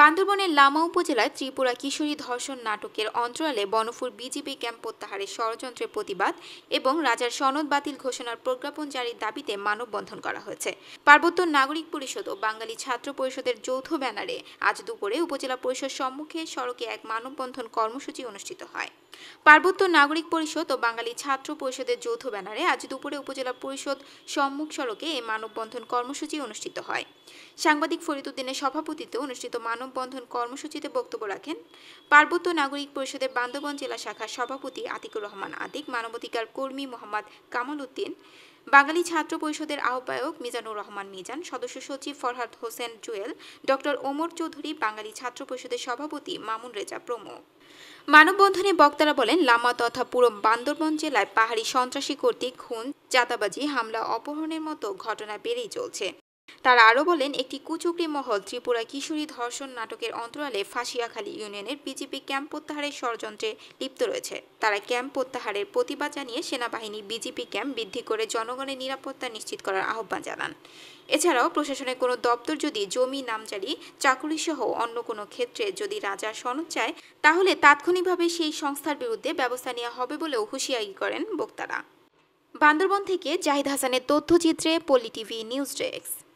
বান্দরবনের লামা উপজেলায় ত্রিপুরা কিশোরী ধর্ষণ নাটকের অন্তরালে বনফুর বিজিবি ক্যাম্প প্রত্যাহারের ষড়যন্ত্রের প্রতিবাদ এবং রাজার সনদ বাতিল ঘোষণার প্রজ্ঞাপন জারির দাবিতে মানববন্ধন করা হয়েছে পার্বত্য নাগরিক পরিষদ ও বাঙালি ছাত্র পরিষদের যৌথ ব্যানারে আজ দুপুরে উপজেলা পরিষদ সম্মুখে সড়কে এক মানববন্ধন কর্মসূচি অনুষ্ঠিত হয় পার্বত্য নাগরিক পরিষদ ও বাঙালি ছাত্র পরিষদের যৌথ ব্যানারে আজ দুপুরে উপজেলা পরিষদ সম্মুখ সড়কে এই মানববন্ধন কর্মসূচি অনুষ্ঠিত হয় সাংবাদিক ফরিদুদ্দিনের সভাপতিত্বে অনুষ্ঠিত মানব মানববন্ধন কর্মসূচিতে বক্তব্য রাখেন পার্বত্য নাগরিক পরিষদের বান্দবন জেলা শাখার সভাপতি আতিকুর রহমান আতিক মানবাধিকার কর্মী মোহাম্মদ কামাল উদ্দিন বাঙালি ছাত্র পরিষদের আহ্বায়ক মিজানুর রহমান মিজান সদস্য সচিব ফরহাদ হোসেন জুয়েল ডক্টর ওমর চৌধুরী বাঙালি ছাত্র পরিষদের সভাপতি মামুন রেজা প্রমুখ মানববন্ধনে বক্তারা বলেন লামা তথা পুরো বান্দরবন জেলায় পাহাড়ি সন্ত্রাসী কর্তৃক খুন চাতাবাজি হামলা অপহরণের মতো ঘটনা বেড়েই চলছে তারা আরও বলেন একটি কুচুকরি মহল ত্রিপুরা কিশোরী ধর্ষণ নাটকের অন্তরালে ফাঁসিয়াখালী ইউনিয়নের বিজেপি ক্যাম্প প্রত্যাহারের ষড়যন্ত্রে লিপ্ত রয়েছে তারা ক্যাম্প প্রত্যাহারের প্রতিবাদ জানিয়ে সেনাবাহিনী বিজেপি ক্যাম্প বৃদ্ধি করে জনগণের নিরাপত্তা নিশ্চিত করার আহ্বান জানান এছাড়াও প্রশাসনের কোনো দপ্তর যদি জমি নামজারি চাকুরিসহ অন্য কোনো ক্ষেত্রে যদি রাজা সনদ চায় তাহলে তাৎক্ষণিকভাবে সেই সংস্থার বিরুদ্ধে ব্যবস্থা নেওয়া হবে বলেও হুঁশিয়ারি করেন বক্তারা বান্দরবন থেকে জাহিদ হাসানের তথ্যচিত্রে পলিটিভি টিভি নিউজ ডেস্ক